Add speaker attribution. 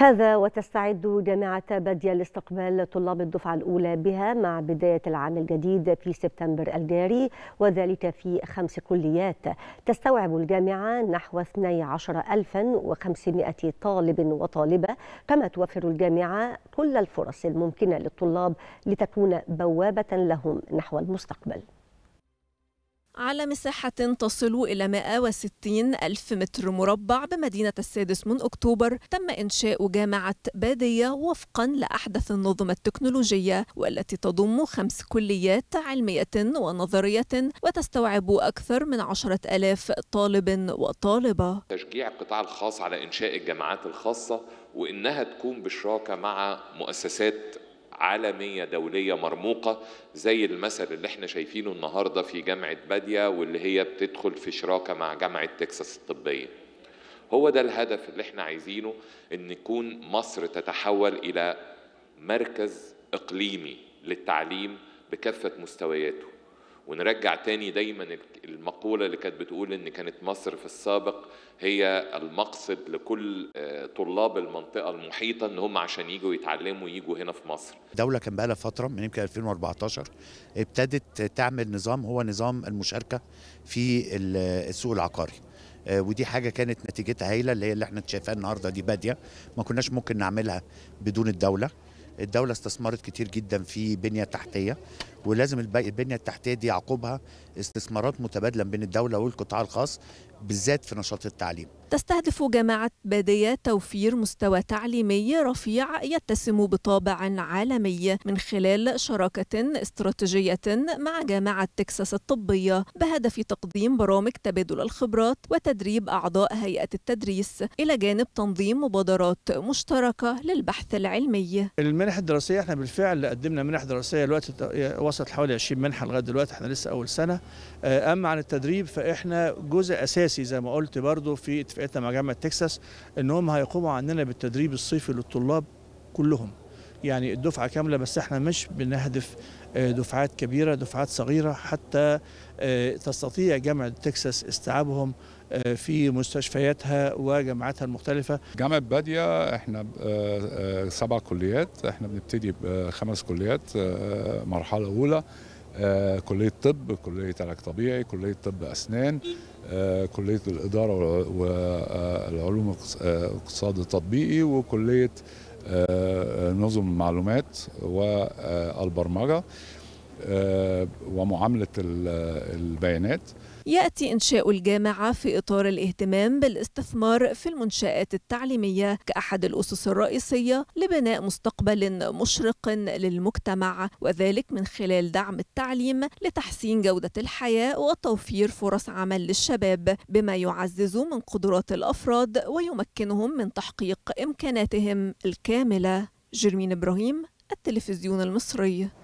Speaker 1: هذا وتستعد جامعة بديا لاستقبال طلاب الدفعة الأولى بها مع بداية العام الجديد في سبتمبر الجاري وذلك في خمس كليات تستوعب الجامعة نحو 12500 طالب وطالبة كما توفر الجامعة كل الفرص الممكنة للطلاب لتكون بوابة لهم نحو المستقبل
Speaker 2: على مساحة تصل إلى 160 ألف متر مربع بمدينة السادس من أكتوبر تم إنشاء جامعة بادية وفقا لأحدث النظم التكنولوجية والتي تضم خمس كليات علمية ونظرية وتستوعب أكثر من عشرة ألاف طالب وطالبة
Speaker 3: تشجيع القطاع الخاص على إنشاء الجامعات الخاصة وإنها تكون بشراكة مع مؤسسات عالمية دولية مرموقة زي المثل اللي احنا شايفينه النهاردة في جامعة بادية واللي هي بتدخل في شراكة مع جامعة تكساس الطبية هو ده الهدف اللي احنا عايزينه ان يكون مصر تتحول الى مركز اقليمي للتعليم بكافه مستوياته ونرجع تاني دايما المقولة اللي كانت بتقول إن كانت مصر في السابق هي المقصد لكل آه، طلاب المنطقة المحيطة إن هم عشان يجوا يتعلموا يجوا هنا في مصر
Speaker 4: الدولة كان بقى لها فترة من يمكن 2014 ابتدت تعمل نظام هو نظام المشاركة في السوق العقاري آه، ودي حاجة كانت نتيجتها هايلة اللي هي اللي احنا شايفاها النهاردة دي بادية ما كناش ممكن نعملها بدون الدولة الدوله استثمرت كتير جدا في بنيه تحتيه ولازم البنيه التحتيه دي عقوبها استثمارات متبادله بين الدوله والقطاع الخاص بالذات في نشاط التعليم.
Speaker 2: تستهدف جامعه باديه توفير مستوى تعليمي رفيع يتسم بطابع عالمي من خلال شراكه استراتيجيه مع جامعه تكساس الطبيه بهدف تقديم برامج تبادل الخبرات وتدريب اعضاء هيئه التدريس الى جانب تنظيم مبادرات مشتركه للبحث العلمي.
Speaker 5: المنح الدراسيه احنا بالفعل قدمنا منح دراسيه دلوقتي وصلت حوالي 20 منحه لغايه دلوقتي احنا لسه اول سنه آه، اما عن التدريب فاحنا جزء اساسي زي ما قلت برضو في اتفاقيتنا مع جامعه تكساس ان هم هيقوموا عندنا بالتدريب الصيفي للطلاب كلهم يعني الدفعه كامله بس احنا مش بنهدف آه، دفعات كبيره دفعات صغيره حتى آه، تستطيع جامعه تكساس استيعابهم في مستشفياتها وجامعاتها المختلفة جامعة بادية
Speaker 6: احنا سبع كليات احنا بنبتدي بخمس كليات مرحلة أولى آه، كليه طب كليه علاج طبيعي كليه طب اسنان آه، كليه الاداره والعلوم آه، الاقتصاد التطبيقي وكليه نظم المعلومات والبرمجه آه، ومعاملة البيانات
Speaker 2: يأتي إنشاء الجامعة في إطار الاهتمام بالاستثمار في المنشآت التعليمية كأحد الأسس الرئيسية لبناء مستقبل مشرق للمجتمع وذلك من خلال دعم التعليم لتحسين جودة الحياة وتوفير فرص عمل للشباب بما يعزز من قدرات الأفراد ويمكنهم من تحقيق إمكاناتهم الكاملة جرمين إبراهيم التلفزيون المصري